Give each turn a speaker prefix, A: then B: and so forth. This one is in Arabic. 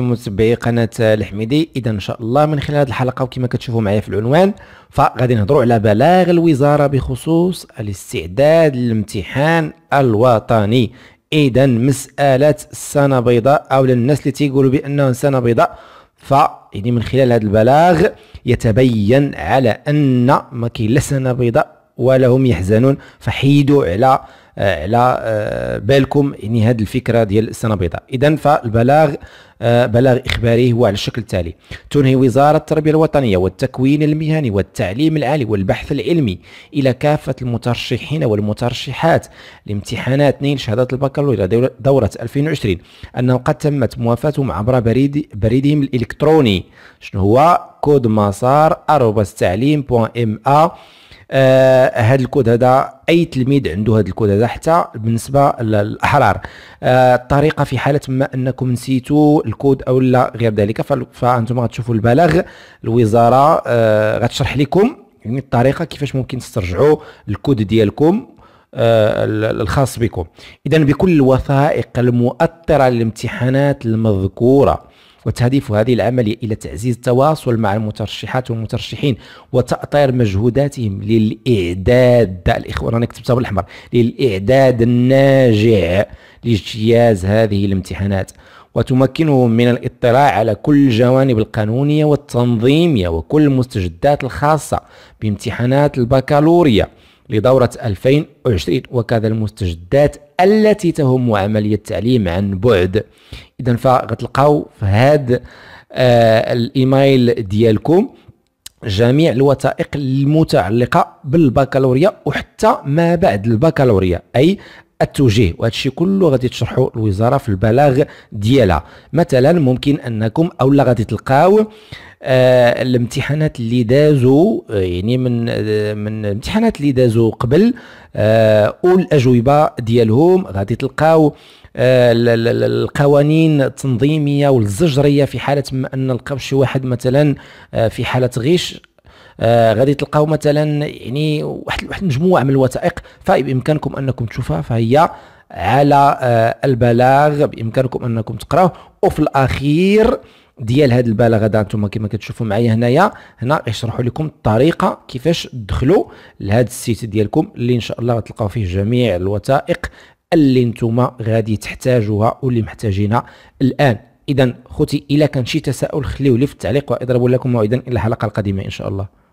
A: متابعي قناه الحميدي اذا ان شاء الله من خلال هذه الحلقه وكما كتشوفوا معايا في العنوان فغادي نهضروا على بلاغ الوزاره بخصوص الاستعداد للامتحان الوطني اذا مساله السنه بيضاء او للناس اللي تيقولوا بانه سنه بيضاء ف يعني من خلال هذا البلاغ يتبين على ان ما كاين لا سنه بيضاء ولا هم يحزنون فحيدوا على على آه، بالكم يعني هذه الفكره ديال السنه البيضاء اذا فالبلاغ آه، بلاغ اخباري هو على الشكل التالي تنهي وزاره التربيه الوطنيه والتكوين المهني والتعليم العالي والبحث العلمي الى كافه المترشحين والمترشحات لامتحانات نيل شهادات البكالوريا دوره 2020 انه قد تمت موافاتهم عبر بريد بريدهم الالكتروني شنو هو كود مسار arrobas تعليم.ma آه هذا الكود هذا اي تلميذ عنده هذا الكود هذا حتى بالنسبه للاحرار آه الطريقه في حاله ما انكم نسيتوا الكود او لا غير ذلك فانتم غتشوفوا البلاغ الوزاره آه غتشرح لكم يعني الطريقه كيفاش ممكن تسترجعوا الكود ديالكم آه، الخاص بكم اذا بكل الوثائق المؤثره للامتحانات المذكوره وتهدف هذه العملية إلى تعزيز التواصل مع المترشحات والمترشحين وتأطير مجهوداتهم للإعداد الإخوة راني كتبتها بالأحمر للإعداد الناجع لاجتياز هذه الامتحانات وتمكنهم من الاطلاع على كل الجوانب القانونية والتنظيمية وكل المستجدات الخاصة بامتحانات البكالوريا لدورة 2020 وكذا المستجدات التي تهم عملية التعليم عن بعد إذا فغتلقاو في هذا آه الإيميل ديالكم جميع الوثائق المتعلقة بالبكالوريا وحتى ما بعد البكالوريا أي التوجيه وهذا الشيء كله غادي تشرحوا الوزاره في البلاغ ديالها مثلا ممكن انكم اولا غادي تلقاو آه الامتحانات اللي دازوا آه، يعني من آه من الامتحانات اللي دازوا قبل آه والاجوبه ديالهم غادي تلقاو آه القوانين التنظيميه والزجريه في حاله ما ان لقاو شي واحد مثلا آه في حاله غش آه غادي تلقاو مثلا يعني واحد واحد المجموعه من الوثائق فبامكانكم انكم تشوفها فهي على آه البلاغ بامكانكم انكم تقراوه وفي الاخير ديال هذا البلاغ هذا انتم كما كتشوفوا معايا هنايا هنا يشرحوا لكم الطريقه كيفاش تدخلوا لهذا السيت ديالكم اللي ان شاء الله غتلقاو فيه جميع الوثائق اللي انتم غادي تحتاجوها واللي محتاجينها الان اذا خوتي الى كان شي تساؤل خليوه لي في التعليق واضربوا لكم موعدا الى الحلقه القادمه ان شاء الله